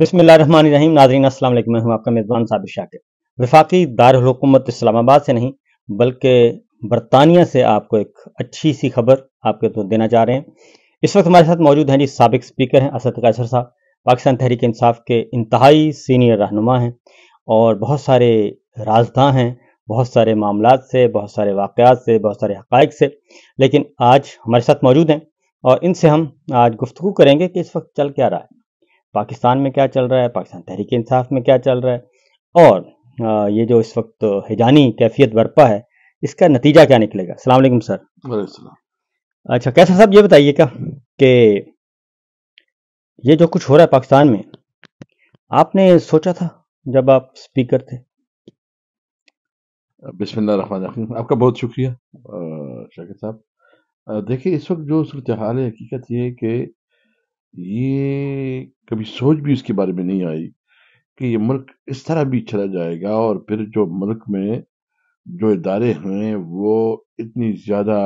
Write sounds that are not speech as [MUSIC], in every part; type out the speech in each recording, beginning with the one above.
بسم اللہ الرحمن الرحیم ناظرین السلام علیکم میں ہوں آپ کا میزبان صاحب شاکر وفاقی دارالحکومت اسلام آباد سے نہیں بلکہ برطانیہ سے آپ کو ایک اچھی سی خبر آپ کے تو دینا چاہ رہے ہیں اس وقت ہمارے ساتھ موجود ہیں جی سابق سپیکر ہیں اسد قیصر صاحب پاکستان تحریک انصاف کے انتہائی سینئر رہنما ہیں اور بہت سارے رازداں ہیں بہت سارے معاملات سے بہت سارے واقعات سے بہت سارے حقائق سے لیکن آج ہمارے ساتھ موجود ہیں اور ان سے ہم آج گفتگو کریں گے کہ اس وقت چل کیا رہا ہے پاکستان میں کیا چل رہا ہے پاکستان تحریک انصاف میں کیا چل رہا ہے اور یہ جو اس وقت ہجانی کیفیت برپا ہے اس کا نتیجہ کیا نکلے گا السلام علیکم سر اچھا کیسا صاحب یہ بتائیے کہ یہ جو کچھ ہو رہا ہے پاکستان میں آپ نے سوچا تھا جب آپ اسپیکر تھے بسم اللہ الرحمن الرحیم آپ کا بہت شکریہ شاکر صاحب دیکھیے اس وقت جو صورتحال حقیقت یہ ہے کہ یہ کبھی سوچ بھی اس کے بارے میں نہیں آئی کہ یہ ملک اس طرح بھی چلا جائے گا اور پھر جو ملک میں جو ادارے ہیں وہ اتنی زیادہ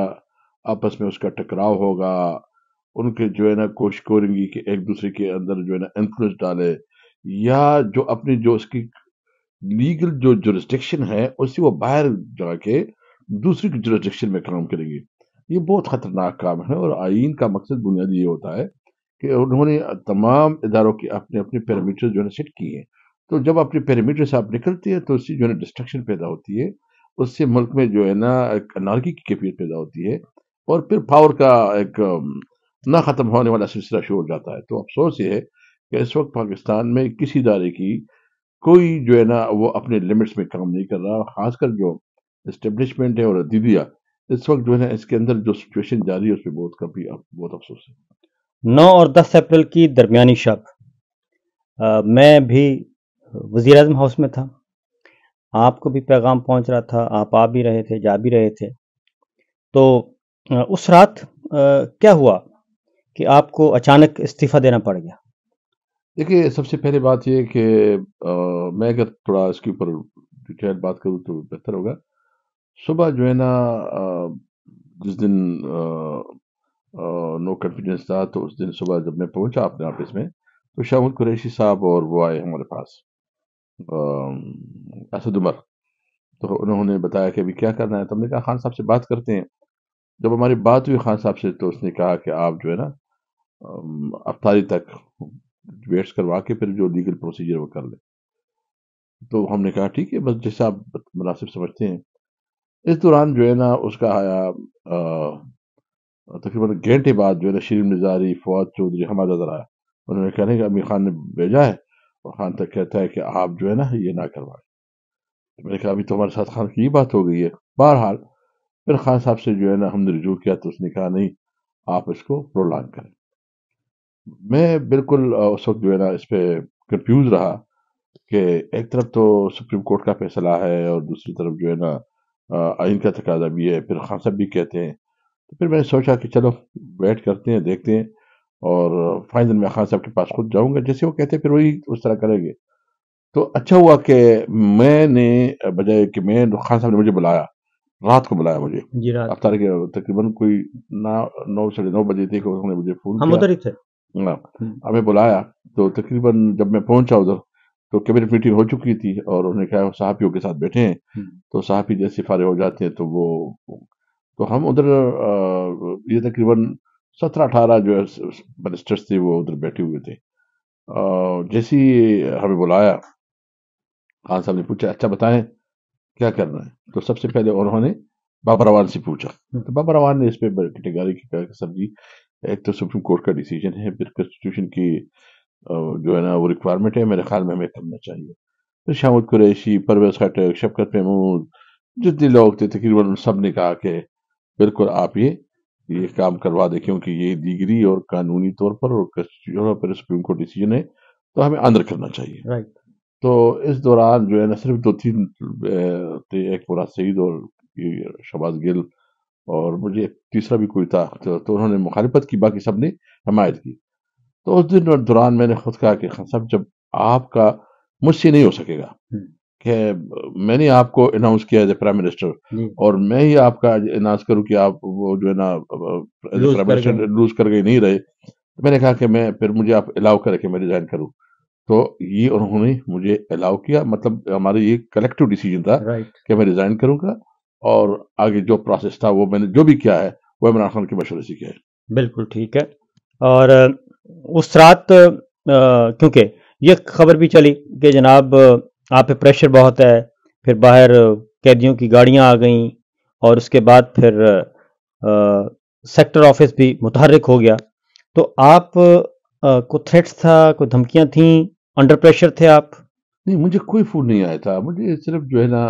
آپس میں اس کا ٹکراؤ ہوگا ان کے جو ہے نا کوشش کریں گی کہ ایک دوسرے کے اندر جو ہے نا انفلوئنس ڈالے یا جو اپنی جو اس کی لیگل جو جورسٹکشن ہے اس سے وہ باہر جا کے دوسری کی جورسٹکشن میں کام کریں گے یہ بہت خطرناک کام ہے اور آئین کا مقصد بنیادی یہ ہوتا ہے کہ انہوں نے تمام اداروں کی اپنے اپنے پیرامیٹر جو ہے سیٹ کی ہیں تو جب اپنے سے آپ نکلتے ہیں تو اس سے جو ہے ڈسٹرکشن پیدا ہوتی ہے اس سے ملک میں جو ہے نا ایک انارکی کی کیفیت پیدا ہوتی ہے اور پھر پاور کا ایک نہ ختم ہونے والا سلسلہ شروع ہو جاتا ہے تو افسوس یہ ہے کہ اس وقت پاکستان میں کسی ادارے کی کوئی جو ہے نا وہ اپنے لمٹس میں کام نہیں کر رہا خاص کر جو اسٹیبلشمنٹ ہے اور دیدیا اس وقت جو ہے نا اس کے اندر جو سچویشن جاری ہے اس پہ بہت کافی بہت افسوس ہے نو اور دس اپریل کی درمیانی شب میں بھی وزیر اعظم ہاؤس میں تھا آپ کو بھی پیغام پہنچ رہا تھا آپ آ بھی رہے تھے جا بھی رہے تھے تو اس رات کیا ہوا کہ آپ کو اچانک استعفیٰ دینا پڑ گیا دیکھیے سب سے پہلے بات یہ کہ میں اگر تھوڑا اس کے اوپر ڈیٹیل بات کروں تو بہتر ہوگا صبح جو ہے نا جس دن نو کنفیڈنس تھا تو اس دن صبح جب میں پہنچا اپنے آفس میں تو شاہود قریشی صاحب اور وہ آئے ہمارے پاس اسد عمر تو انہوں نے بتایا کہ ابھی کیا کرنا ہے تو ہم نے کہا خان صاحب سے بات کرتے ہیں جب ہماری بات ہوئی خان صاحب سے تو اس نے کہا کہ آپ جو ہے نا افطاری تک ویٹس کروا کے پھر جو لیگل پروسیجر وہ کر لیں تو ہم نے کہا ٹھیک ہے بس جیسا مناسب سمجھتے ہیں اس دوران جو ہے نا اس کا آیا اور تقریباً گھنٹے بعد جو ہے شریف شریم نظاری فواد چودھری ہمارا نظر آیا انہوں نے کہنے امیر خان نے بھیجا ہے اور خان تک کہتا ہے کہ آپ جو ہے نا یہ نہ کروائے میں نے کہا ابھی تو ہمارے ساتھ خان کی یہ بات ہو گئی ہے بہرحال پھر خان صاحب سے جو ہے نا ہم نے رجوع کیا تو اس نے کہا نہیں آپ اس کو بولان کریں میں بالکل اس وقت جو ہے نا اس پہ کنفیوز رہا کہ ایک طرف تو سپریم کورٹ کا فیصلہ ہے اور دوسری طرف جو ہے نا آئین کا تقاضہ بھی ہے پھر خان صاحب بھی کہتے ہیں پھر میں نے سوچا کہ چلو ویٹ کرتے ہیں دیکھتے ہیں اور میں خان صاحب کے پاس خود جاؤں گا جیسے وہ کہتے پھر وہی اس طرح کریں گے تو اچھا ہوا کہ میں نے بجائے کہ میں خان صاحب نے مجھے بلایا رات کو بلایا مجھے کے جی، تقریباً کوئی نو ساڑھے نو بجے تھی کہ انہوں نے مجھے فون ہم ادھر ہی تھے ہمیں ہاں۔ بلایا تو تقریباً جب میں پہنچا ادھر تو کیبنیٹ میٹنگ ہو چکی تھی اور انہوں نے کہا صحافیوں کے ساتھ بیٹھے ہیں تو صحافی جیسے فارغ ہو جاتے ہیں تو وہ تو ہم ادھر یہ تقریباً سترہ اٹھارہ جو ہے منسٹرس تھے وہ ادھر بیٹھے ہوئے تھے جیسی ہمیں بلایا خان صاحب نے پوچھا اچھا بتائیں کیا کرنا ہے تو سب سے پہلے انہوں نے بابا روان سے پوچھا تو بابا روان نے اس پہ کیٹیگاری کی کہا کہ جی ایک تو سپریم کورٹ کا ڈیسیجن ہے پھر کنسٹیٹیوشن کی جو ہے نا وہ ریکوائرمنٹ ہے میرے خیال میں ہمیں کرنا چاہیے پھر شامود قریشی پرویز خٹک شفقت محمود جتنے لوگ تھے تقریباً سب نے کہا کہ بالکل آپ یہ یہ کام کروا دیں کیونکہ یہ ڈگری اور قانونی طور پر اور پر سپریم ڈیسیجن ہے تو ہمیں اندر کرنا چاہیے تو اس دوران جو ہے نا صرف دو تین ایک مراد سعید اور شباز گل اور مجھے تیسرا بھی کوئی تھا تو انہوں نے مخالفت کی باقی سب نے حمایت کی تو اس دن دوران میں نے خود کہا کہ صاحب جب آپ کا مجھ سے نہیں ہو سکے گا کہ میں نے آپ کو اناؤنس کیا ایز اے پرائم منسٹر اور میں ہی آپ کا اناؤنس کروں کہ آپ وہ جو ہے نا لوز کر گئے نہیں رہے میں نے کہا کہ میں پھر مجھے آپ الاؤ کرے کہ میں ریزائن کروں تو یہ انہوں نے مجھے الاؤ کیا مطلب ہمارے یہ کلیکٹو ڈیسیجن تھا کہ میں ریزائن کروں گا اور آگے جو پروسیس تھا وہ میں نے جو بھی کیا ہے وہ عمران خان کے مشورے سے کیا ہے بالکل ٹھیک ہے اور اس رات کیونکہ یہ خبر بھی چلی کہ جناب آپ پہ پریشر بہت ہے پھر باہر قیدیوں کی گاڑیاں آ گئیں اور اس کے بعد پھر سیکٹر آفس بھی متحرک ہو گیا تو آپ کو تھریٹس تھا کوئی دھمکیاں تھیں انڈر پریشر تھے آپ نہیں مجھے کوئی فوڈ نہیں آیا تھا مجھے صرف جو ہے نا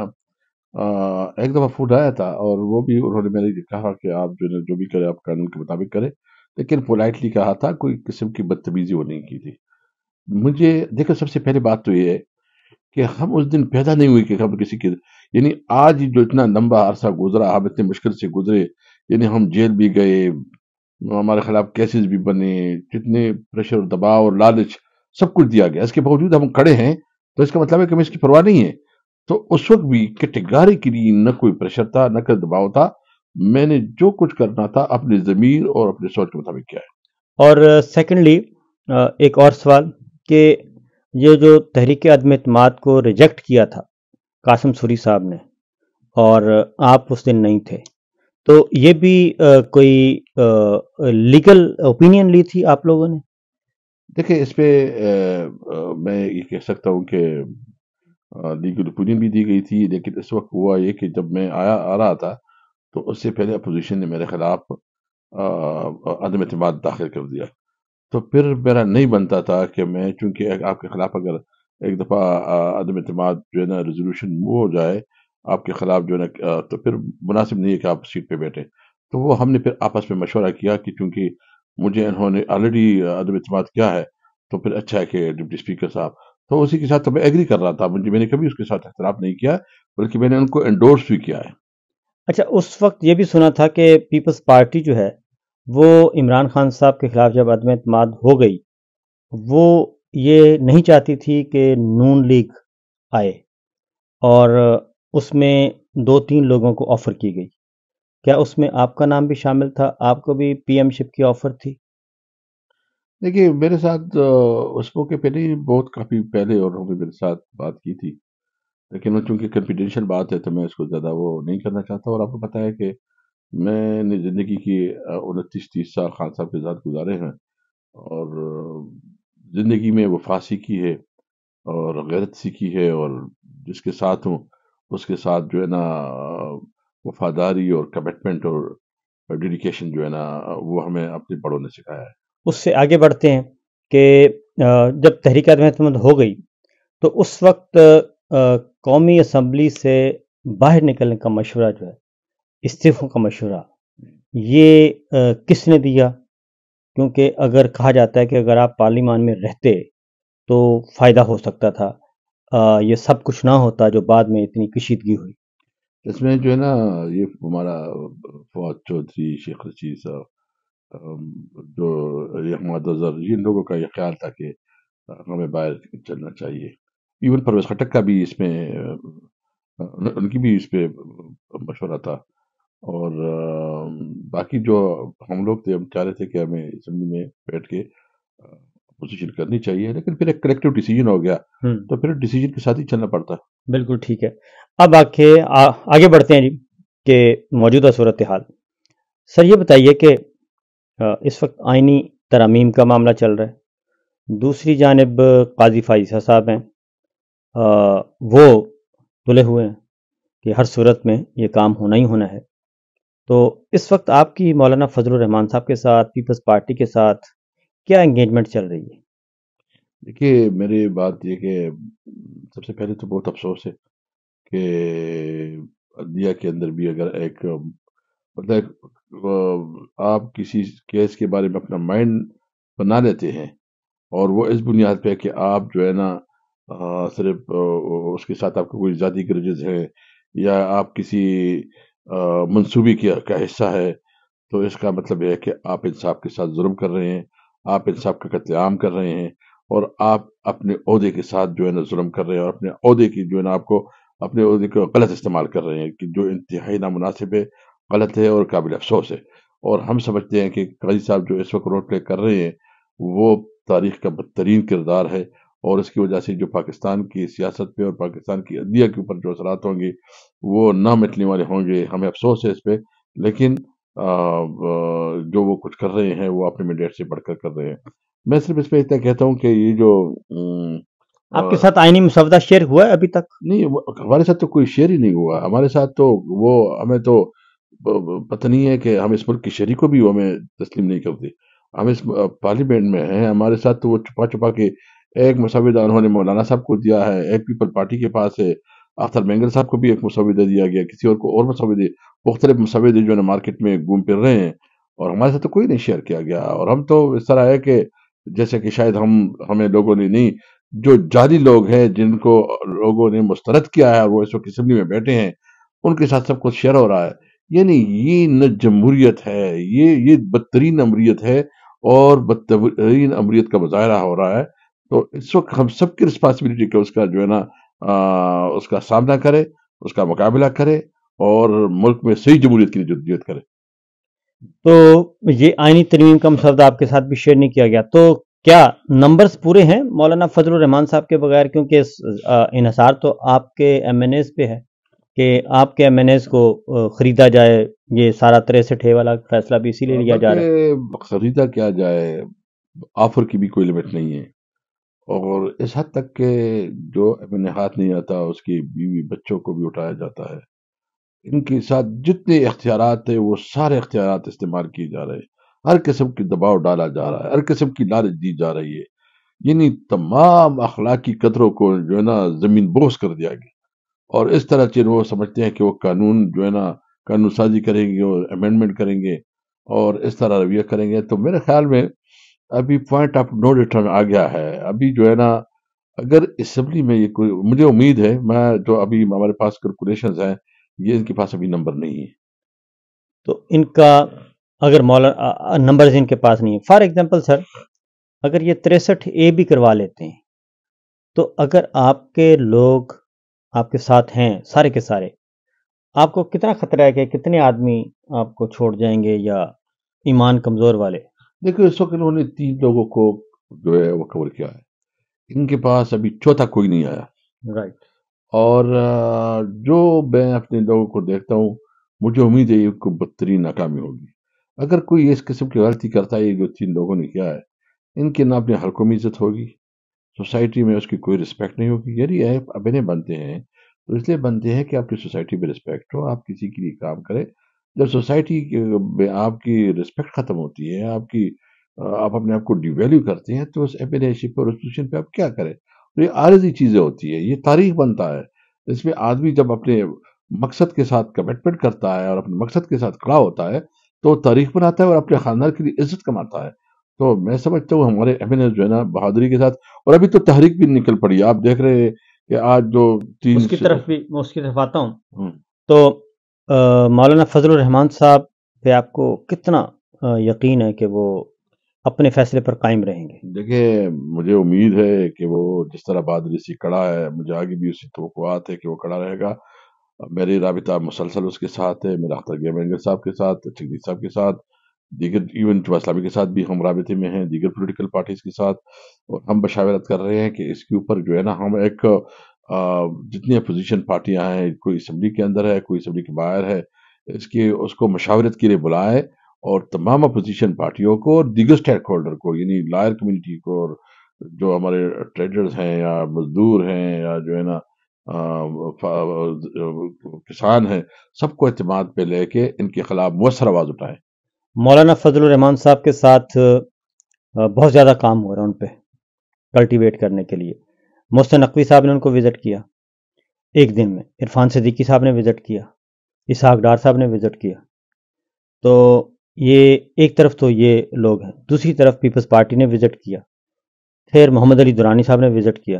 ایک دفعہ فوڈ آیا تھا اور وہ بھی انہوں نے میں نے کہا کہ آپ جو ہے نا جو بھی کرے آپ قانون کے مطابق کرے لیکن پولائٹلی کہا تھا کوئی قسم کی بدتمیزی وہ نہیں کی تھی مجھے دیکھو سب سے پہلے بات تو یہ ہے کہ ہم اس دن پیدا نہیں ہوئے کہ کسی کے یعنی آج جو اتنا لمبا عرصہ گزرا ہم اتنے مشکل سے گزرے یعنی ہم جیل بھی گئے ہمارے خلاف کیسز بھی بنے جتنے پریشر دباؤ اور لالچ سب کچھ دیا گیا اس کے باوجود ہم کھڑے ہیں تو اس کا مطلب ہے کہ ہمیں اس کی پرواہ نہیں ہے تو اس وقت بھی کٹگاری کے لیے نہ کوئی پریشر تھا نہ کوئی دباؤ تھا میں نے جو کچھ کرنا تھا اپنے ضمیر اور اپنے سوچ کے مطابق کیا ہے اور سیکنڈلی ایک اور سوال کہ یہ جو تحریک عدم اعتماد کو ریجیکٹ کیا تھا قاسم سوری صاحب نے اور آپ اس دن نہیں تھے تو یہ بھی کوئی لیگل اپینین لی تھی آپ لوگوں نے دیکھیں اس پہ میں یہ کہہ سکتا ہوں کہ لیگل اپینین بھی دی گئی تھی لیکن اس وقت ہوا یہ کہ جب میں آیا آ رہا تھا تو اس سے پہلے اپوزیشن نے میرے خلاف عدم اعتماد داخل کر دیا تو پھر میرا نہیں بنتا تھا کہ میں چونکہ آپ کے خلاف اگر ایک دفعہ عدم اعتماد جو ہے نا ریزولوشن موو ہو جائے آپ کے خلاف جو ہے نا تو پھر مناسب نہیں ہے کہ آپ سیٹ پہ بیٹھے تو وہ ہم نے پھر آپس میں مشورہ کیا کہ چونکہ مجھے انہوں نے آلریڈی عدم اعتماد کیا ہے تو پھر اچھا ہے کہ ڈپٹی اسپیکر صاحب تو اسی کے ساتھ تو میں ایگری کر رہا تھا مجھے میں نے کبھی اس کے ساتھ اختلاف نہیں کیا بلکہ میں نے ان کو انڈورس بھی کیا ہے اچھا اس وقت یہ بھی سنا تھا کہ پیپلز پارٹی جو ہے وہ عمران خان صاحب کے خلاف جب عدم اعتماد ہو گئی وہ یہ نہیں چاہتی تھی کہ نون لیگ آئے اور اس میں دو تین لوگوں کو آفر کی گئی کیا اس میں آپ کا نام بھی شامل تھا آپ کو بھی پی ایم شپ کی آفر تھی دیکھیے میرے ساتھ اس موقع پہ پہلے بہت کافی پہلے اور میرے ساتھ بات کی تھی لیکن چونکہ کمپیٹیشن بات ہے تو میں اس کو زیادہ وہ نہیں کرنا چاہتا اور آپ کو پتا ہے کہ میں نے زندگی کی انتیس تیس سال خان صاحب کے ذات گزارے ہیں اور زندگی میں وفا سیکھی ہے اور غیرت سیکھی ہے اور جس کے ساتھ ہوں اس کے ساتھ جو ہے نا وفاداری اور کمٹمنٹ اور ڈیڈیکیشن جو ہے نا وہ ہمیں اپنے بڑوں نے سکھایا ہے اس سے آگے بڑھتے ہیں کہ جب تحریک اعتماد ہو گئی تو اس وقت قومی اسمبلی سے باہر نکلنے کا مشورہ جو ہے استعفوں کا مشورہ یہ کس نے دیا کیونکہ اگر کہا جاتا ہے کہ اگر آپ پارلیمان میں رہتے تو فائدہ ہو سکتا تھا یہ سب کچھ نہ ہوتا جو بعد میں اتنی کشیدگی ہوئی اس میں جو ہے نا یہ ہمارا فواد چودھری شیخ رشید صاحب جو احمد اظہر ان لوگوں کا یہ خیال تھا کہ ہمیں باہر چلنا چاہیے ایون پرویز خٹک کا بھی اس میں ان کی بھی اس پہ مشورہ تھا اور باقی جو ہم لوگ تھے ہم چاہ رہے تھے کہ ہمیں اسمبلی میں بیٹھ کے کرنی چاہیے لیکن پھر ایک کریکٹو ڈیسیجن ہو گیا تو پھر ڈیسیجن کے ساتھ ہی چلنا پڑتا ہے بالکل ٹھیک ہے اب آ کے آگے بڑھتے ہیں جی کہ موجودہ صورت حال سر یہ بتائیے کہ اس وقت آئینی ترامیم کا معاملہ چل رہا ہے دوسری جانب قاضی فائزہ صاحب ہیں وہ تلے ہوئے ہیں کہ ہر صورت میں یہ کام ہونا ہی ہونا ہے تو اس وقت آپ کی مولانا فضل الرحمان صاحب کے ساتھ پیپلز پارٹی کے ساتھ کیا انگیجمنٹ چل رہی ہے دیکھیے میری بات یہ کہ سب سے پہلے تو بہت افسوس ہے کہ کے اندر بھی اگر ایک مطلب آپ کسی کیس کے بارے میں اپنا مائنڈ بنا لیتے ہیں اور وہ اس بنیاد پہ کہ آپ جو ہے نا صرف اس کے ساتھ آپ کو کوئی ذاتی گرجز ہے یا آپ کسی منصوبے کے کا حصہ ہے تو اس کا مطلب یہ ہے کہ آپ انصاف کے ساتھ ظلم کر رہے ہیں آپ انصاف کا قتل عام کر رہے ہیں اور آپ اپنے عہدے کے ساتھ جو ہے نا ظلم کر رہے ہیں اور اپنے عہدے کی جو ہے نا آپ کو اپنے عہدے کو غلط استعمال کر رہے ہیں کہ جو انتہائی نامناسب ہے غلط ہے اور قابل افسوس ہے اور ہم سمجھتے ہیں کہ قاضی صاحب جو اس وقت رول پلے کر رہے ہیں وہ تاریخ کا بدترین کردار ہے اور اس کی وجہ سے جو پاکستان کی سیاست پہ اور پاکستان کی عدیہ کے اوپر جو اثرات ہوں گے وہ نہ مٹنے والے ہوں گے ہمیں افسوس ہے اس پہ لیکن جو وہ کچھ کر رہے ہیں وہ اپنے میڈیٹ سے بڑھ کر کر رہے ہیں میں صرف اس پہ اتنا کہتا ہوں کہ یہ جو آپ کے ساتھ آئینی مسودہ شیئر ہوا ہے ابھی تک نہیں ہمارے ساتھ تو کوئی شیئر ہی نہیں ہوا ہمارے ساتھ تو وہ ہمیں تو پتہ نہیں ہے کہ ہم اس ملک کی شہری کو بھی ہمیں تسلیم نہیں کرتے ہم اس پارلیمنٹ میں ہیں ہمارے ساتھ تو وہ چھپا چھپا کے ایک مسودہ انہوں نے مولانا صاحب کو دیا ہے ایک پیپل پارٹی کے پاس ہے آخر مینگل صاحب کو بھی ایک مسودہ دیا گیا کسی اور کو اور مسودے مختلف مسودے جو ہے نا مارکیٹ میں گھوم پھر رہے ہیں اور ہمارے ساتھ تو کوئی نہیں شیئر کیا گیا اور ہم تو اس طرح ہے کہ جیسے کہ شاید ہم ہمیں لوگوں نے نہیں جو جعلی لوگ ہیں جن کو لوگوں نے مسترد کیا ہے اور وہ اس وقت اسمبلی میں بیٹھے ہیں ان کے ساتھ سب کو شیئر ہو رہا ہے یعنی یہ نہ یہ جمہوریت ہے یہ یہ بدترین امریت ہے اور بدترین امریت کا مظاہرہ ہو رہا ہے تو اس وقت ہم سب کی رسپانسبلٹی کہ اس کا جو ہے نا اس کا سامنا کرے اس کا مقابلہ کرے اور ملک میں صحیح جمہوریت کی تو یہ آئینی ترمیم کا مسودہ آپ کے ساتھ بھی شیئر نہیں کیا گیا تو کیا نمبرز پورے ہیں مولانا فضل الرحمان صاحب کے بغیر کیونکہ انحصار تو آپ کے ایم این ایز پہ ہے کہ آپ کے ایم این ایز کو خریدا جائے یہ سارا ترے سے ٹھے والا فیصلہ بھی اسی لیے لیا جا رہا ہے خریدا کیا جائے آفر کی بھی کوئی لمٹ نہیں ہے اور اس حد تک کہ جو اپنے ہاتھ نہیں آتا اس کی بیوی بچوں کو بھی اٹھایا جاتا ہے ان کے ساتھ جتنے اختیارات ہیں وہ سارے اختیارات استعمال کیے جا رہے ہیں ہر قسم کی دباؤ ڈالا جا رہا ہے ہر قسم کی لالچ دی جا رہی ہے یعنی تمام اخلاقی قدروں کو جو ہے نا زمین بوس کر دیا گیا اور اس طرح چین وہ سمجھتے ہیں کہ وہ قانون جو ہے نا قانون سازی کریں گے اور امینڈمنٹ کریں گے اور اس طرح رویہ کریں گے تو میرے خیال میں ابھی پوائنٹ آف نو ریٹرن آ گیا ہے ابھی جو ہے نا اگر اسمبلی میں یہ کوئی مجھے امید ہے میں جو ابھی ہمارے پاس کلکن ہیں یہ ان کے پاس ابھی نمبر نہیں ہے تو ان کا اگر نہیں نمبر فار ایگزامپل سر اگر یہ تریسٹھ اے بھی کروا لیتے ہیں تو اگر آپ کے لوگ آپ کے ساتھ ہیں سارے کے سارے آپ کو کتنا خطرہ ہے کہ کتنے آدمی آپ کو چھوڑ جائیں گے یا ایمان کمزور والے دیکھو اس وقت انہوں نے تین لوگوں کو جو ہے وہ کور کیا ہے ان کے پاس ابھی چوتھا کوئی نہیں آیا رائٹ اور جو میں اپنے لوگوں کو دیکھتا ہوں مجھے امید ہے یہ کو بدترین ناکامی ہوگی اگر کوئی اس قسم کی غلطی کرتا ہے یہ جو تین لوگوں نے کیا ہے ان کے نہ اپنے حلقوں میں عزت ہوگی سوسائٹی میں اس کی کوئی رسپیکٹ نہیں ہوگی یعنی ابن بنتے ہیں تو اس لیے بنتے ہیں کہ آپ کی سوسائٹی میں رسپیکٹ ہو آپ کسی کے لیے کام کریں جب سوسائٹی میں آپ کی رسپیکٹ ختم ہوتی ہے آپ کی آپ اپنے آپ کو ڈی ویلیو کرتے ہیں تو اس انسٹیٹیوشن پہ آپ کیا کریں یہ عارضی چیزیں ہوتی ہے یہ تاریخ بنتا ہے اس میں آدمی جب اپنے مقصد کے ساتھ کمٹمنٹ کرتا ہے اور اپنے مقصد کے ساتھ کھڑا ہوتا ہے تو وہ تاریخ بناتا ہے اور اپنے خاندان کے لیے عزت کماتا ہے تو میں سمجھتا ہوں ہمارے ایم جو ہے نا بہادری کے ساتھ اور ابھی تو تحریک بھی نکل پڑی آپ دیکھ رہے ہیں کہ آج جو تین اس اس کی کی طرف طرف بھی میں آتا ہوں تو مولانا فضل الرحمان صاحب پہ آپ کو کتنا یقین ہے کہ وہ اپنے فیصلے پر قائم رہیں گے دیکھیں مجھے امید ہے کہ وہ جس طرح بادری سی کڑا ہے مجھے آگے بھی اسی توقعات ہے کہ وہ کڑا رہے گا میری رابطہ مسلسل اس کے ساتھ ہے میرا اختر گیمنگر صاحب کے ساتھ چکری صاحب کے ساتھ دیگر ایون جو اسلامی کے ساتھ بھی ہم رابطے میں ہیں دیگر پولیٹیکل پارٹیز کے ساتھ اور ہم بشاورت کر رہے ہیں کہ اس کے اوپر جو ہے نا ہم ایک جتنی اپوزیشن پارٹیاں ہیں کوئی اسمبلی کے اندر ہے کوئی اسمبلی کے باہر ہے اس کے اس کو مشاورت کے لیے بلائے اور تمام اپوزیشن پارٹیوں کو اور دیگر اسٹیک ہولڈر کو یعنی لائر کمیونٹی کو اور جو ہمارے ٹریڈرز ہیں یا مزدور ہیں یا جو ہے نا کسان ہیں سب کو اعتماد پہ لے کے ان کے خلاف مؤثر آواز اٹھائیں مولانا فضل الرحمان صاحب کے ساتھ بہت زیادہ کام ہو رہا ہے ان پہ کلٹیویٹ کرنے کے لیے محسن نقوی صاحب نے ان کو وزٹ کیا ایک دن میں عرفان صدیقی صاحب نے وزٹ کیا اسحاق ڈار صاحب نے وزٹ کیا تو یہ ایک طرف تو یہ لوگ ہیں دوسری طرف پیپلز پارٹی نے وزٹ کیا پھر محمد علی دورانی صاحب نے وزٹ کیا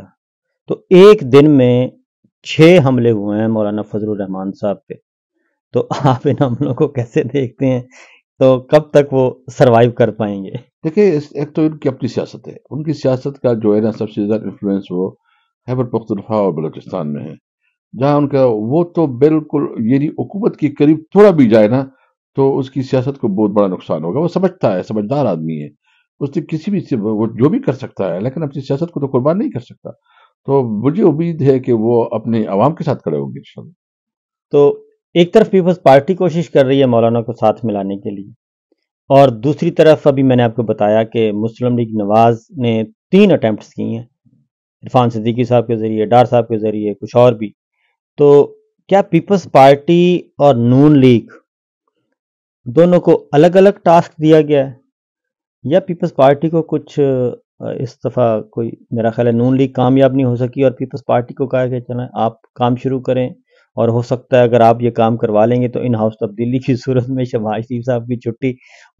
تو ایک دن میں چھ حملے ہوئے ہیں مولانا فضل الرحمان صاحب پہ تو آپ ان حملوں کو کیسے دیکھتے ہیں تو کب تک وہ سروائیو کر پائیں گے دیکھیں ایک تو ان کی اپنی سیاست ہے ان کی سیاست کا جو ہے نا سب سے زیادہ انفلوئنس وہ حیبر پختونخوا اور بلوچستان میں ہیں جہاں ان کا وہ تو بالکل یعنی حکومت کے قریب تھوڑا بھی جائے نا تو اس کی سیاست کو بہت بڑا نقصان ہوگا وہ سمجھتا ہے سمجھدار آدمی ہے اس نے کسی بھی سے وہ جو بھی کر سکتا ہے لیکن اپنی سیاست کو تو قربان نہیں کر سکتا تو مجھے امید ہے کہ وہ اپنے عوام کے ساتھ کھڑے انشاءاللہ تو ایک طرف پیپلز پارٹی کوشش کر رہی ہے مولانا کو ساتھ ملانے کے لیے اور دوسری طرف ابھی میں نے آپ کو بتایا کہ مسلم لیگ نواز نے تین اٹیمپٹس کی ہیں عرفان صدیقی صاحب کے ذریعے ڈار صاحب کے ذریعے کچھ اور بھی تو کیا پیپلز پارٹی اور نون لیگ دونوں کو الگ الگ ٹاسک دیا گیا ہے یا پیپلز پارٹی کو کچھ اس دفعہ کوئی میرا خیال ہے نون لیگ کامیاب نہیں ہو سکی اور پیپلز پارٹی کو کہا کہ چلیں آپ کام شروع کریں اور ہو سکتا ہے اگر آپ یہ کام کروا لیں گے تو ان ہاؤس تبدیلی کی صورت میں شبہ شریف صاحب کی چھٹی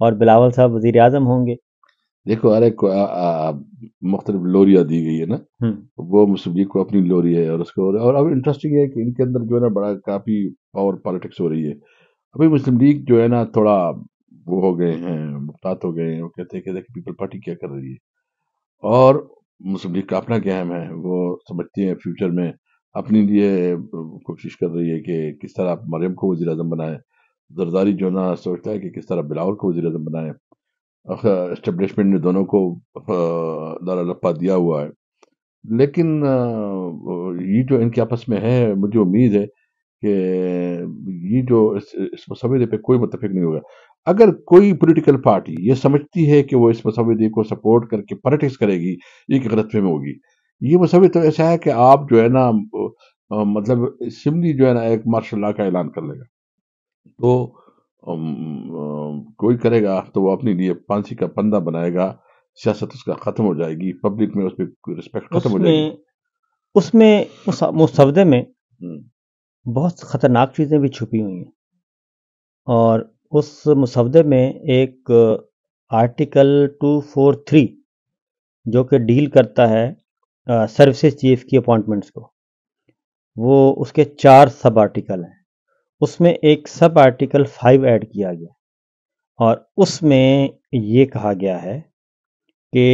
اور بلاول صاحب وزیر اعظم ہوں گے دیکھو ارے مختلف لوریاں دی گئی ہے نا وہ مسلم لیگ کو اپنی لوری ہے اور اس کو اور اب انٹرسٹنگ ہے کہ ان کے اندر جو ہے نا بڑا کافی پاور پالیٹکس ہو رہی ہے ابھی مسلم لیگ جو ہے نا تھوڑا وہ ہو گئے ہیں محتاط ہو گئے ہیں وہ کہتے ہیں کہ دیکھ پیپل پارٹی کیا کر رہی ہے اور مسلم لیگ کا اپنا گیم اہم ہے وہ سمجھتی ہیں فیوچر میں اپنے لیے کوشش کر رہی ہے کہ کس طرح مریم کو وزیر اعظم بنائیں زرداری جو ہے نا سوچتا ہے کہ کس طرح بلاور کو وزیر اعظم بنائیں اسٹیبلشمنٹ نے دونوں کو دار لپا دیا ہوا ہے لیکن یہ جو ان کے آپس میں ہے مجھے امید ہے کہ یہ جو اس مسودے پہ کوئی متفق نہیں ہوگا اگر کوئی پولیٹیکل پارٹی یہ سمجھتی ہے کہ وہ اس مسودے کو سپورٹ کر کے پالیٹکس کرے گی ایک ایک غلط میں ہوگی یہ مسودہ تو ایسا ہے کہ آپ جو ہے نا مطلب سملی جو ہے نا ایک ماشاء اللہ کا اعلان کر لے گا تو کوئی کرے گا تو وہ اپنی لیے پالسی کا پندہ بنائے گا سیاست اس کا ختم ہو جائے گی پبلک میں اس پہ کوئی ختم ہو جائے گی اس میں مسودے میں بہت خطرناک چیزیں بھی چھپی ہوئی ہیں اور اس مسودے میں ایک آرٹیکل ٹو فور تھری جو کہ ڈیل کرتا ہے سروسز چیف کی اپوائنٹمنٹس کو وہ اس کے چار سب آرٹیکل ہیں اس میں ایک سب آرٹیکل فائیو ایڈ کیا گیا اور اس میں یہ کہا گیا ہے کہ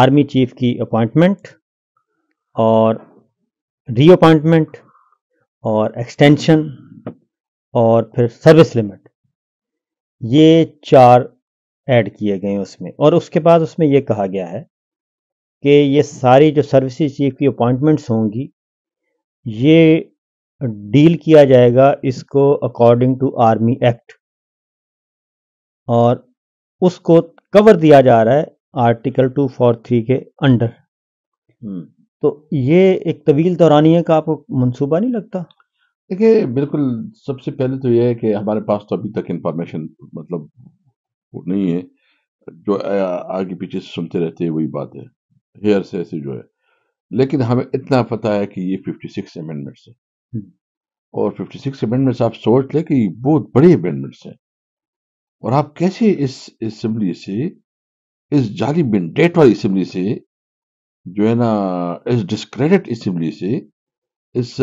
آرمی چیف کی اپوائنٹمنٹ اور ری اپوائنٹمنٹ اور ایکسٹینشن اور پھر سروس لمٹ یہ چار ایڈ کیے گئے اس میں اور اس کے بعد اس میں یہ کہا گیا ہے کہ یہ ساری جو سروسز چیف کی اپوائنٹمنٹس ہوں گی یہ ڈیل کیا جائے گا اس کو اکارڈنگ ٹو آرمی ایکٹ اور اس کو کور دیا جا رہا ہے آرٹیکل ٹو فور تھری کے انڈر تو یہ ایک طویل دورانی ہے کہ آپ کو منصوبہ نہیں لگتا دیکھیے بالکل سب سے پہلے تو یہ ہے کہ ہمارے پاس تو ابھی تک انفارمیشن مطلب نہیں ہے جو آگے پیچھے سنتے رہتے ہیں وہی بات ہے ہیئر سے ایسے جو ہے لیکن ہمیں اتنا پتہ ہے کہ یہ ففٹی سکس امینڈمنٹس ہیں اور ففٹی سکس امینڈمنٹس آپ سوچ لیں کہ یہ بہت بڑے امینڈمنٹس ہیں اور آپ کیسے اس اسمبلی سے اس جالی منڈیٹ والی اسمبلی سے جو ہے نا اس ڈسکریڈٹ اسمبلی سے اس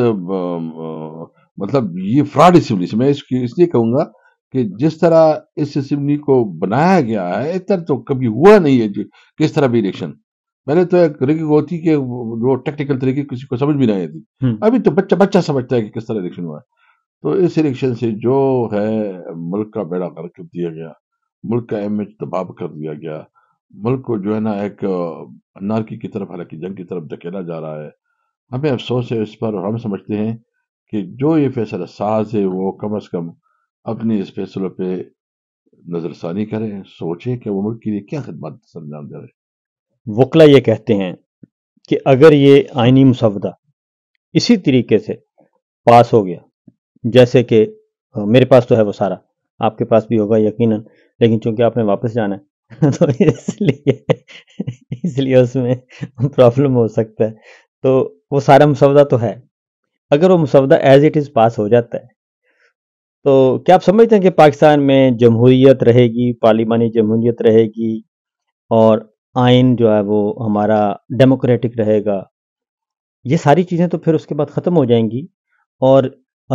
مطلب یہ فراڈ اسمبلی سے میں اس کی اس لیے کہوں گا کہ جس طرح اس اسمبلی کو بنایا گیا ہے اتنا تو کبھی ہوا نہیں ہے کس طرح بھی الیکشن میں نے تو ایک ریگی ہوتی کہ وہ ٹیکنیکل طریقے کسی کو سمجھ بھی نہیں آتی ابھی تو بچہ بچہ سمجھتا ہے کہ کس طرح الیکشن ہوا ہے تو اس الیکشن سے جو ہے ملک کا بیڑا کر دیا گیا ملک کا ایم ایچ دبا کر دیا گیا ملک کو جو ہے نا ایک انارکی کی طرف حالانکہ جنگ کی طرف دکیلا جا رہا ہے ہمیں افسوس ہے اس پر اور ہم سمجھتے ہیں کہ جو یہ فیصلہ ساز ہے وہ کم از کم اپنے اس فیصلوں پہ نظر ثانی کریں سوچیں کہ وہ ملک کے لیے کیا خدمات سمجھان دے رہے ہیں وکلا یہ کہتے ہیں کہ اگر یہ آئینی مسودہ اسی طریقے سے پاس ہو گیا جیسے کہ میرے پاس تو ہے وہ سارا آپ کے پاس بھی ہوگا یقیناً لیکن چونکہ آپ نے واپس جانا ہے [LAUGHS] تو اس لیے اس لیے اس میں پرابلم ہو سکتا ہے تو وہ سارا مسودہ تو ہے اگر وہ مسودہ ایز اٹ از پاس ہو جاتا ہے تو کیا آپ سمجھتے ہیں کہ پاکستان میں جمہوریت رہے گی پارلیمانی جمہوریت رہے گی اور آئین جو ہے وہ ہمارا ڈیموکریٹک رہے گا یہ ساری چیزیں تو پھر اس کے بعد ختم ہو جائیں گی اور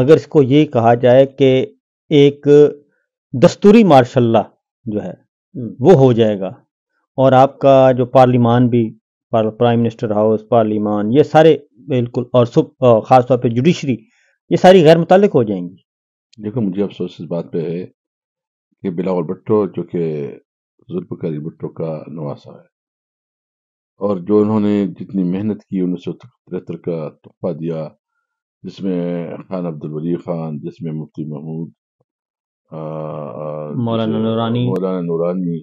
اگر اس کو یہ کہا جائے کہ ایک دستوری مارشاء اللہ جو ہے وہ ہو جائے گا اور آپ کا جو پارلیمان بھی پرائم منسٹر ہاؤس پارلیمان یہ سارے بالکل اور سب خاص طور پہ جوڈیشری یہ ساری غیر متعلق ہو جائیں گی دیکھو مجھے افسوس اس بات پہ ہے کہ بلاول بٹو جو کہ ظلم بٹو کا نواسا ہے اور جو انہوں نے جتنی محنت کی انیس سو تہتر کا تحفہ دیا جس میں خان خان جس میں مفتی محمود مولانا نورانی مولانا نورانی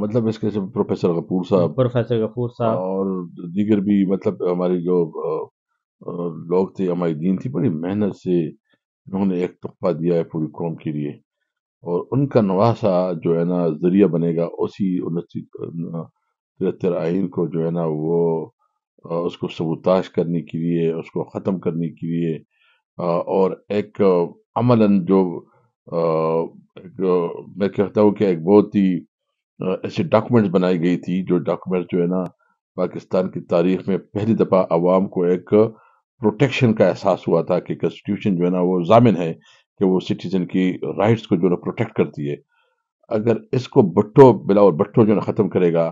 مطلب اس کے سب غفور صاحب پروفیسر غفور صاحب اور دیگر بھی مطلب ہماری جو لوگ تھے ہماری دین تھی بڑی محنت سے انہوں نے ایک تحفہ دیا ہے پوری قوم کے لیے اور ان کا نواسا جو ہے نا ذریعہ بنے گا اسی انسی آئین کو جو ہے نا وہ اس کو ثبوتاش کرنے کے لیے اس کو ختم کرنے کے لیے اور ایک عملاً جو میں کہتا ہوں کہ ایک بہت ہی ایسی ڈاکومنٹس بنائی گئی تھی جو ڈاکومنٹس جو ہے نا پاکستان کی تاریخ میں پہلی دفعہ عوام کو ایک پروٹیکشن کا احساس ہوا تھا کہ کنسٹیٹیوشن جو ہے نا وہ ضامن ہے کہ وہ سٹیزن کی رائٹس کو جو ہے پروٹیکٹ کرتی ہے اگر اس کو بٹو بلا اور بٹو جو ہے ختم کرے گا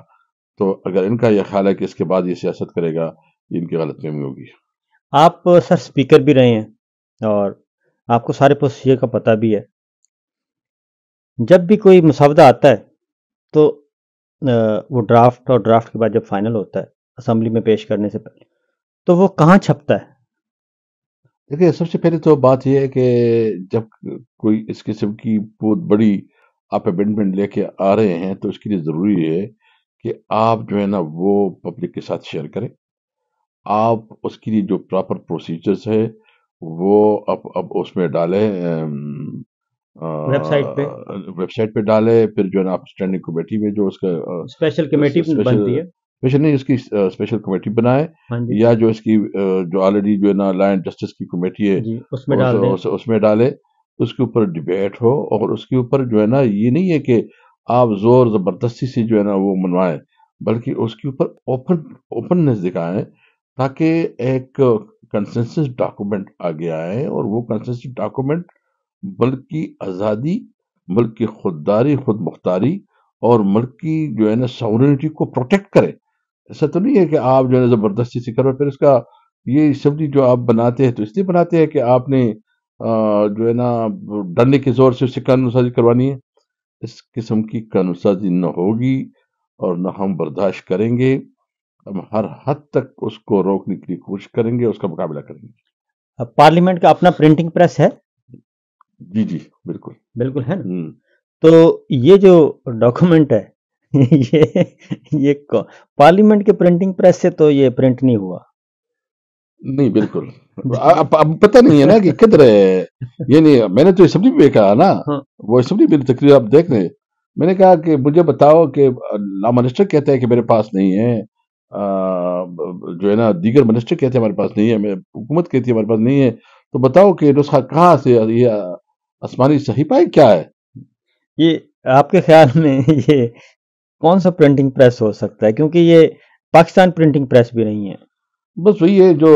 تو اگر ان کا یہ خیال ہے کہ اس کے بعد یہ سیاست کرے گا یہ ان کی غلط فہمی ہوگی آپ سر سپیکر بھی رہے ہیں اور آپ کو سارے پوسی کا پتہ بھی ہے جب بھی کوئی مسودہ آتا ہے تو وہ ڈرافٹ اور ڈرافٹ کے بعد جب فائنل ہوتا ہے اسمبلی میں پیش کرنے سے پہلے تو وہ کہاں چھپتا ہے دیکھیے سب سے پہلے تو بات یہ ہے کہ جب کوئی اس قسم کی بہت بڑی آپ امین لے کے آ رہے ہیں تو اس کے لیے ضروری ہے کہ آپ جو ہے نا وہ پبلک کے ساتھ شیئر کریں آپ اس کے لیے جو پراپر پروسیجرز ہے وہ اب اب اس میں ڈالیں ویب سائٹ پہ ڈالیں پھر جو ہے نا آپ اسٹینڈنگ کمیٹی میں جو اس کا کمیٹی بنتی ہے کمیشن نہیں اس کی اسپیشل کمیٹی بنائے ہاں جی۔ یا جو اس کی جو آلریڈی جو ہے نا لائن جسٹس کی کمیٹی ہے جی، اس میں ڈالے اس کے اوپر ڈبیٹ ہو اور اس کے اوپر جو ہے نا یہ نہیں ہے کہ آپ زور زبردستی سے جو ہے نا وہ منوائیں بلکہ اس کے اوپر اوپن اوپننیس دکھائیں تاکہ ایک کنسنس آ آگے ہے اور وہ کنسنس ڈاکومنٹ ملک کی آزادی ملک کی خودداری خود مختاری اور ملک کی جو ہے نا سورینٹی کو پروٹیکٹ کرے ایسا تو نہیں ہے کہ آپ جو ہے زبردستی سے کرو پھر اس کا یہ سبزی جو آپ بناتے ہیں تو اس لیے بناتے ہیں کہ آپ نے جو ہے نا ڈرنے کے زور سے اسے قانون سازی کروانی ہے اس قسم کی قانون سازی نہ ہوگی اور نہ ہم برداشت کریں گے ہم ہر حد تک اس کو روکنے کی کوشش کریں گے اس کا مقابلہ کریں گے پارلیمنٹ کا اپنا پرنٹنگ پریس ہے جی جی بالکل بالکل ہے نا تو یہ جو ڈاکومنٹ ہے [LAUGHS] یہ پارلیمنٹ کے پرنٹنگ پریس سے تو یہ پرنٹ نہیں ہوا نہیں بالکل اب پتہ نہیں ہے نا کہ کدھر ہے یعنی میں نے تو اسمبلی میں کہا نا ہاں۔ وہ اسمبلی میری تقریر آپ دیکھ رہے میں نے کہا کہ مجھے بتاؤ کہ لا منسٹر کہتا ہے کہ میرے پاس نہیں ہے جو ہے نا دیگر منسٹر کہتے ہیں ہمارے پاس نہیں ہے حکومت کہتی ہے ہمارے پاس نہیں ہے تو بتاؤ کہ نسخہ کہاں سے یہ آسمانی صحیح پائے کیا ہے یہ آپ کے خیال میں یہ کون سا پرنٹنگ پریس ہو سکتا ہے کیونکہ یہ پاکستان پرنٹنگ پریس بھی نہیں ہے بس وہی ہے جو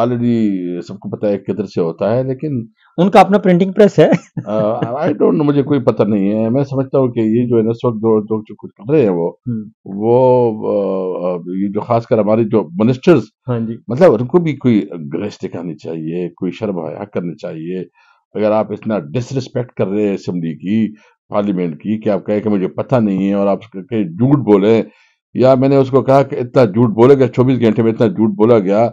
آلریڈی سب کو پتا ہے کدھر سے ہوتا ہے لیکن ان کا اپنا پرنٹنگ پریس ہے آئی ڈونٹ نو مجھے کوئی پتہ نہیں ہے میں سمجھتا ہوں کہ یہ جو ان وقت جو کچھ کر رہے ہیں وہ وہ یہ جو خاص کر ہماری جو منسٹرز ہاں جی۔ مطلب ان کو بھی کوئی گریس دکھانی چاہیے کوئی شرم حیا کرنی چاہیے اگر آپ اتنا ڈس ریسپیکٹ کر رہے ہیں اسمبلی کی پارلیمنٹ کی کہ آپ کہے کہ مجھے پتہ نہیں ہے اور آپ کہ جھوٹ بولے یا میں نے اس کو کہا کہ اتنا جھوٹ بولے گیا چوبیس گھنٹے میں اتنا جھوٹ بولا گیا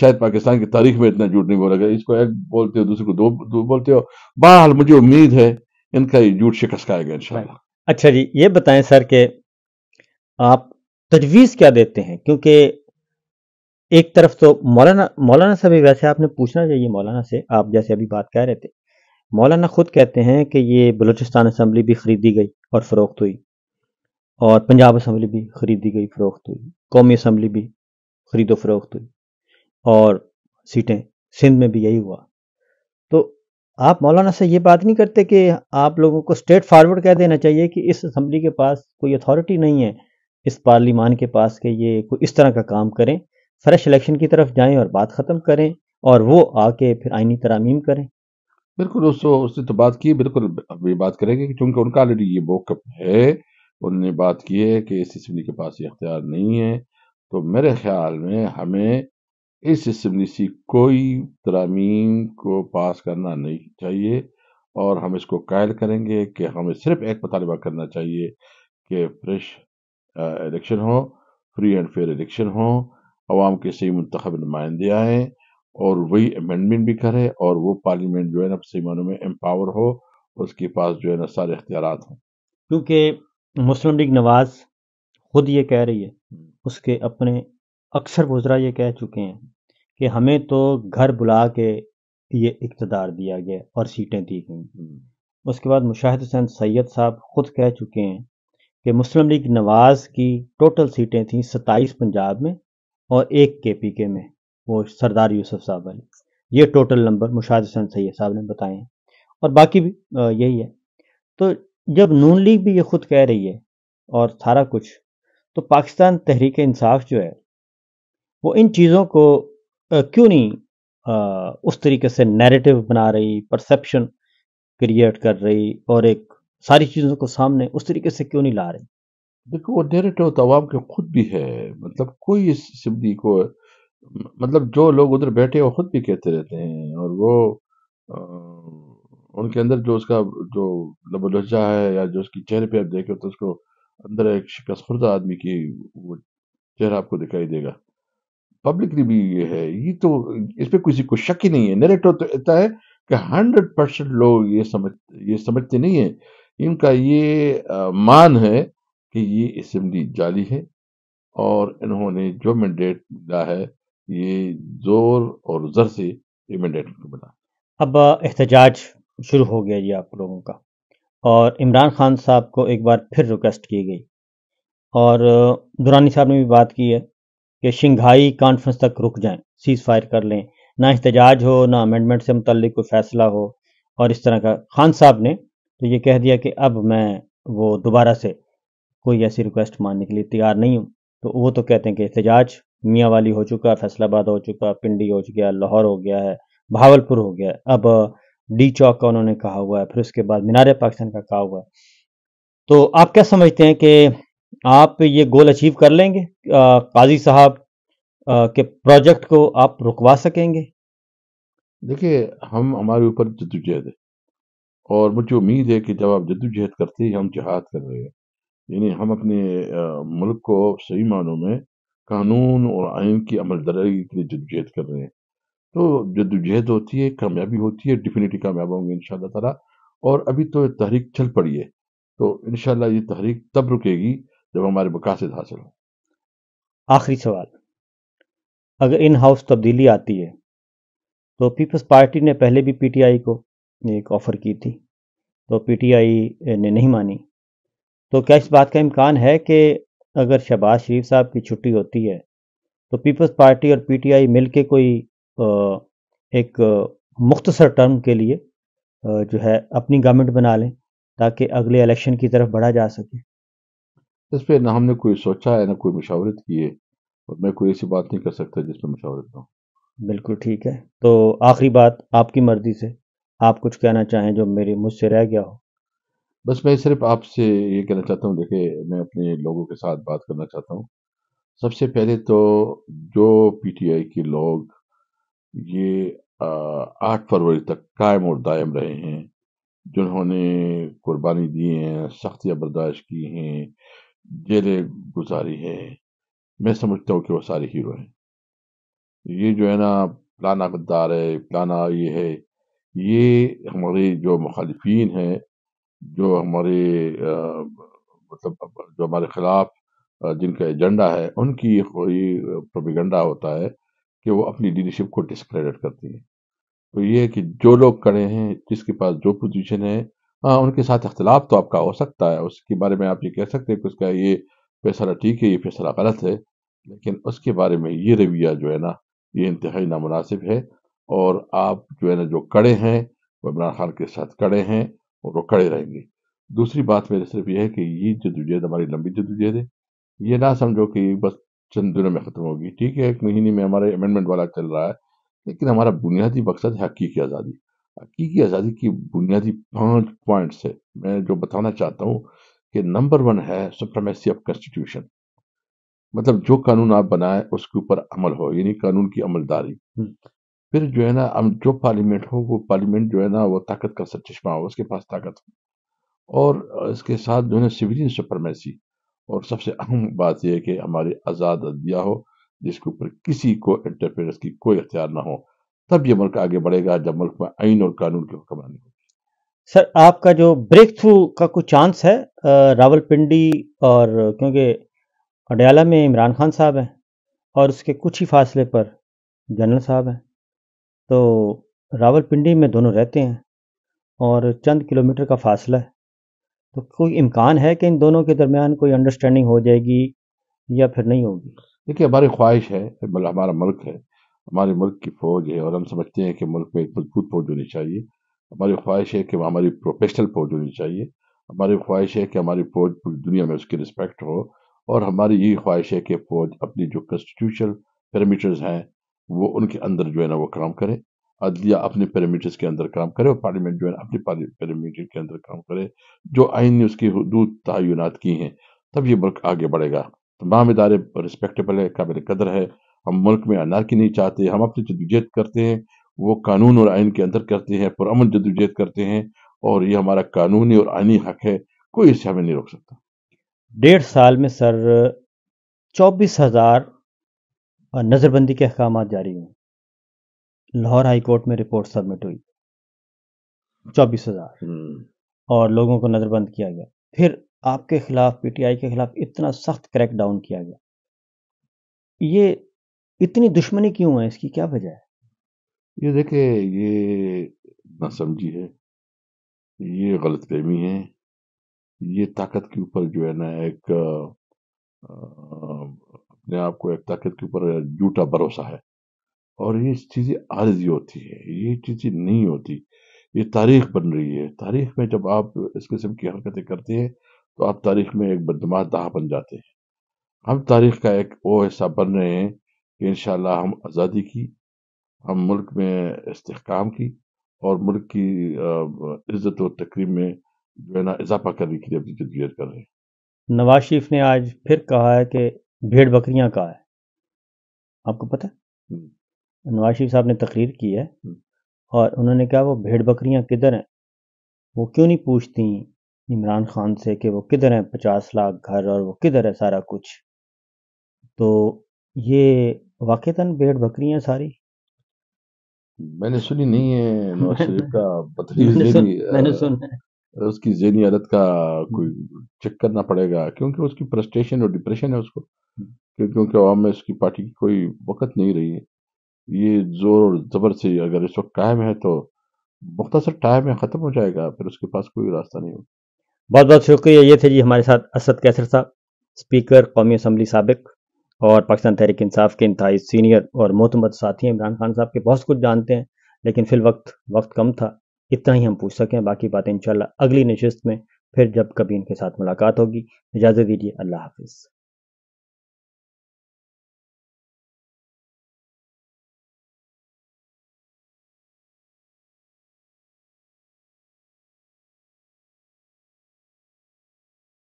شاید پاکستان کی تاریخ میں اتنا جھوٹ نہیں بولا گیا اس کو ایک بولتے ہو دوسرے کو دو دو بولتے ہو بہرحال مجھے امید ہے ان کا یہ جھوٹ شکست کا اچھا جی یہ بتائیں سر کہ آپ تجویز کیا دیتے ہیں کیونکہ ایک طرف تو مولانا مولانا صاحب ویسے آپ نے پوچھنا چاہیے مولانا سے آپ جیسے ابھی بات کہہ رہے تھے مولانا خود کہتے ہیں کہ یہ بلوچستان اسمبلی بھی خریدی گئی اور فروخت ہوئی اور پنجاب اسمبلی بھی خریدی گئی فروخت ہوئی قومی اسمبلی بھی خرید و فروخت ہوئی اور سیٹیں سندھ میں بھی یہی ہوا تو آپ مولانا سے یہ بات نہیں کرتے کہ آپ لوگوں کو اسٹیٹ فارورڈ کہہ دینا چاہیے کہ اس اسمبلی کے پاس کوئی اتھارٹی نہیں ہے اس پارلیمان کے پاس کہ یہ کوئی اس طرح کا کام کریں فریش الیکشن کی طرف جائیں اور بات ختم کریں اور وہ آ کے پھر آئینی ترامیم کریں بالکل اس سے تو بات کی بالکل بات کریں گے چونکہ ان کا آلریڈی یہ بوک ہے ان نے بات کی ہے کہ اس اسمبلی کے پاس یہ اختیار نہیں ہے تو میرے خیال میں ہمیں اس اسمبلی سے کوئی ترامیم کو پاس کرنا نہیں چاہیے اور ہم اس کو قائل کریں گے کہ ہمیں صرف ایک مطالبہ کرنا چاہیے کہ فریش الیکشن ہو فری اینڈ فیئر الیکشن ہو عوام کے سی منتخب نمائندے آئیں اور وہی امینڈمنٹ بھی کرے اور وہ پارلیمنٹ جو ہے نا صحیح معنوں میں امپاور ہو اس کے پاس جو ہے نا سارے اختیارات ہوں کیونکہ مسلم لیگ نواز خود یہ کہہ رہی ہے اس کے اپنے اکثر وزراء یہ کہہ چکے ہیں کہ ہمیں تو گھر بلا کے یہ اقتدار دیا گیا اور سیٹیں دی گئیں اس کے بعد مشاہد حسین سید صاحب خود کہہ چکے ہیں کہ مسلم لیگ نواز کی ٹوٹل سیٹیں تھیں ستائیس پنجاب میں اور ایک کے پی کے میں وہ سردار یوسف صاحب والے یہ ٹوٹل نمبر مشاہد حسین سید صاحب نے بتائے ہیں اور باقی بھی یہی ہے تو جب نون لیگ بھی یہ خود کہہ رہی ہے اور سارا کچھ تو پاکستان تحریک انصاف جو ہے وہ ان چیزوں کو کیوں نہیں اس طریقے سے نیریٹو بنا رہی پرسیپشن کریٹ کر رہی اور ایک ساری چیزوں کو سامنے اس طریقے سے کیوں نہیں لا رہی دیکھو وہ نیریٹو تو عوام کے خود بھی ہے مطلب کوئی اس سمدی کو مطلب جو لوگ ادھر بیٹھے وہ خود بھی کہتے رہتے ہیں اور وہ ان کے اندر جو اس کا جو لب مطلب لہجہ ہے یا جو اس کی چہرے پہ آپ دیکھیں تو اس کو اندر ایک شکست خردہ آدمی کی وہ چہرہ آپ کو دکھائی دے گا پبلکلی بھی یہ ہے یہ تو اس پہ کسی کو شک ہی نہیں ہے نیریٹو تو اتنا ہے کہ ہنڈریڈ پرسینٹ لوگ یہ سمجھ یہ سمجھتے نہیں ہیں ان کا یہ مان ہے کہ یہ اسمبلی جعلی ہے اور انہوں نے جو مینڈیٹ دا ہے یہ زور اور سے بنا اب احتجاج شروع ہو گیا جی آپ لوگوں کا اور عمران خان صاحب کو ایک بار پھر ریکویسٹ کی گئی اور دورانی صاحب نے بھی بات کی ہے کہ شنگھائی کانفرنس تک رک جائیں سیز فائر کر لیں نہ احتجاج ہو نہ امینڈمنٹ سے متعلق کوئی فیصلہ ہو اور اس طرح کا خان صاحب نے تو یہ کہہ دیا کہ اب میں وہ دوبارہ سے کوئی ایسی ریکویسٹ ماننے کے لیے تیار نہیں ہوں تو وہ تو کہتے ہیں کہ احتجاج میاں والی ہو چکا فیصلہ آباد ہو چکا پنڈی ہو چکا لاہور ہو گیا ہے بھاول پور ہو گیا ہے اب ڈی چوک کا انہوں نے کہا ہوا ہے پھر اس کے بعد مینار پاکستان کا کہا ہوا ہے تو آپ کیا سمجھتے ہیں کہ آپ یہ گول اچیو کر لیں گے قاضی صاحب کے پروجیکٹ کو آپ رکوا سکیں گے دیکھیے ہم ہمارے اوپر جدوجہد ہے اور مجھے امید ہے کہ جب آپ جدوجہد کرتے ہیں ہم جہاد کر رہے ہیں یعنی ہم اپنے ملک کو صحیح معنوں میں قانون اور آئین کی عمل درائی کے لیے جدوجہد کر رہے ہیں تو جدوجہد ہوتی ہے کامیابی ہوتی ہے کامیاب ہوں گے ان شاء اللہ تعالیٰ اور ابھی تو یہ تحریک چل پڑی ہے تو ان شاء اللہ یہ تحریک تب رکے گی جب ہمارے مقاصد حاصل ہوں آخری سوال اگر ان ہاؤس تبدیلی آتی ہے تو پیپلز پارٹی نے پہلے بھی پی ٹی آئی کو ایک آفر کی تھی تو پی ٹی آئی نے نہیں مانی تو کیا اس بات کا امکان ہے کہ اگر شہباز شریف صاحب کی چھٹی ہوتی ہے تو پیپلز پارٹی اور پی ٹی آئی مل کے کوئی ایک مختصر ٹرم کے لیے جو ہے اپنی گورنمنٹ بنا لیں تاکہ اگلے الیکشن کی طرف بڑھا جا سکے اس پہ نہ ہم نے کوئی سوچا ہے نہ کوئی مشاورت کی ہے اور میں کوئی ایسی بات نہیں کر سکتا جس پہ مشاورت نہ بالکل ٹھیک ہے تو آخری بات آپ کی مرضی سے آپ کچھ کہنا چاہیں جو میرے مجھ سے رہ گیا ہو بس میں صرف آپ سے یہ کہنا چاہتا ہوں دیکھیں میں اپنے لوگوں کے ساتھ بات کرنا چاہتا ہوں سب سے پہلے تو جو پی ٹی آئی کے لوگ یہ آٹھ فروری تک قائم اور دائم رہے ہیں جنہوں نے قربانی دی ہیں سختیاں برداشت کی ہیں جیلیں گزاری ہیں میں سمجھتا ہوں کہ وہ سارے ہیرو ہیں یہ جو ہے نا پلانا غدار ہے پلانا یہ ہے یہ ہماری جو مخالفین ہیں جو ہمارے مطلب جو ہمارے خلاف جن کا ایجنڈا ہے ان کی کوئی پروپیگنڈا ہوتا ہے کہ وہ اپنی لیڈرشپ کو ڈسکریڈٹ کرتی ہیں تو یہ ہے کہ جو لوگ کڑے ہیں جس کے پاس جو پوزیشن ہے ہاں ان کے ساتھ اختلاف تو آپ کا ہو سکتا ہے اس کے بارے میں آپ یہ کہہ سکتے ہیں کہ اس کا یہ فیصلہ ٹھیک ہے یہ فیصلہ غلط ہے لیکن اس کے بارے میں یہ رویہ جو ہے نا یہ انتہائی نامناسب ہے اور آپ جو ہے نا جو کڑے ہیں وہ عمران خان کے ساتھ کڑے ہیں اور وہ کھڑے رہیں گے دوسری بات میرے صرف یہ ہے کہ یہ جدوجہد ہماری لمبی جدوجہد ہے یہ نہ سمجھو کہ بس چند دنوں میں ختم ہوگی ٹھیک ہے ایک مہینے میں ہمارے امینڈمنٹ والا چل رہا ہے لیکن ہمارا بنیادی مقصد حقیقی آزادی حقیقی آزادی کی بنیادی پانچ پوائنٹس ہے میں جو بتانا چاہتا ہوں کہ نمبر ون ہے سپرمیسی آف کنسٹیٹیوشن مطلب جو قانون آپ بنائیں اس کے اوپر عمل ہو یعنی قانون کی عملداری پھر جو ہے نا جو پارلیمنٹ ہو وہ پارلیمنٹ جو ہے نا وہ طاقت کا سر چشمہ ہو اس کے پاس طاقت ہو اور اس کے ساتھ جو ہے نا سویلین سپرمیسی اور سب سے اہم بات یہ ہے کہ ہماری آزاد ہو جس کے اوپر کسی کو انٹرفیئرنس کی کوئی اختیار نہ ہو تب یہ ملک آگے بڑھے گا جب ملک میں آئین اور قانون کے حکم آنے سر آپ کا جو بریک تھرو کا کوئی چانس ہے راول پنڈی اور کیونکہ اڈیالہ میں عمران خان صاحب ہیں اور اس کے کچھ ہی فاصلے پر جنرل صاحب ہیں تو راول پنڈی میں دونوں رہتے ہیں اور چند کلومیٹر کا فاصلہ ہے تو کوئی امکان ہے کہ ان دونوں کے درمیان کوئی انڈرسٹینڈنگ ہو جائے گی یا پھر نہیں ہوگی دیکھیے ہماری خواہش ہے ہمارا ملک ہے ہمارے ملک کی فوج ہے اور ہم سمجھتے ہیں کہ ملک میں ایک مضبوط فوج ہونی چاہیے ہماری خواہش ہے کہ ہماری پروفیشنل فوج ہونی چاہیے ہماری خواہش ہے کہ ہماری فوج پوری دنیا میں اس کی رسپیکٹ ہو اور ہماری یہی خواہش ہے کہ فوج اپنی جو کنسٹیٹیوشنل پیرامیٹرز ہیں وہ ان کے اندر جو ہے نا وہ کام کرے عدلیہ اپنے پیرامیٹرز کے اندر کام کرے اور پارلیمنٹ جو ہے نا اپنے پیرامیٹر کے اندر کام کرے جو آئین نے اس کی حدود تعینات کی ہیں تب یہ ملک آگے بڑھے گا تمام ادارے رسپیکٹیبل ہے قابل قدر ہے ہم ملک میں انارکی نہیں چاہتے ہم اپنی جدوجہد کرتے ہیں وہ قانون اور آئین کے اندر کرتے ہیں پرامن جدوجہد کرتے ہیں اور یہ ہمارا قانونی اور آئینی حق ہے کوئی اس سے ہمیں نہیں روک سکتا ڈیڑھ سال میں سر چوبیس ہزار اور نظر بندی کے احکامات جاری ہوئے لاہور ہائی کورٹ میں رپورٹ سبمٹ ہوئی چوبیس ہزار اور لوگوں کو نظر بند کیا گیا پھر آپ کے خلاف پی ٹی آئی کے خلاف اتنا سخت کریک ڈاؤن کیا گیا یہ اتنی دشمنی کیوں ہے اس کی کیا وجہ ہے یہ دیکھیں یہ نہ سمجھی ہے یہ غلط فہمی ہے یہ طاقت کے اوپر جو ہے نا ایک اپنے آپ کو ایک طاقت کے اوپر جھوٹا بھروسہ ہے اور یہ چیزیں عارضی ہوتی ہے یہ چیزیں نہیں ہوتی یہ تاریخ بن رہی ہے تاریخ میں جب آپ اس قسم کی حرکتیں کرتے ہیں تو آپ تاریخ میں ایک بدماش دہا بن جاتے ہیں ہم تاریخ کا ایک وہ حصہ بن رہے ہیں کہ انشاءاللہ ہم آزادی کی ہم ملک میں استحکام کی اور ملک کی عزت و تقریب میں جو ہے نا اضافہ کرنے کے لیے اپنی کر رہے ہیں نواز شریف نے آج پھر کہا ہے کہ بھیڑ بکریاں کا ہے آپ کو پتہ نواز شریف صاحب نے تقریر کی ہے اور انہوں نے کہا وہ بھیڑ بکریاں کدھر ہیں وہ کیوں نہیں پوچھتی عمران خان سے کہ وہ کدھر ہیں پچاس لاکھ گھر اور وہ کدھر ہے سارا کچھ تو یہ واقع بھیڑ بکریاں ساری میں نے سنی نہیں ہے نواز شریف کا اس کی ذہنی عادت کا کوئی چیک کرنا پڑے گا کیونکہ اس اس کی اور ڈپریشن ہے کو کیونکہ عوام میں اس کی پارٹی کی کوئی وقت نہیں رہی ہے یہ زور اور زبر سے اگر اس وقت قائم ہے تو مختصر ٹائم میں ختم ہو جائے گا پھر اس کے پاس کوئی راستہ نہیں ہوگا بہت بہت شکریہ یہ تھے جی ہمارے ساتھ اسد کیسر صاحب اسپیکر قومی اسمبلی سابق اور پاکستان تحریک انصاف کے انتہائی سینئر اور محتمد ساتھی ہیں عمران خان صاحب کے بہت کچھ جانتے ہیں لیکن فی الوقت وقت کم تھا اتنا ہی ہم پوچھ سکیں باقی باتیں انشاءاللہ اگلی نشست میں پھر جب کبھی ان کے ساتھ ملاقات ہوگی اجازت دیجیے اللہ حافظ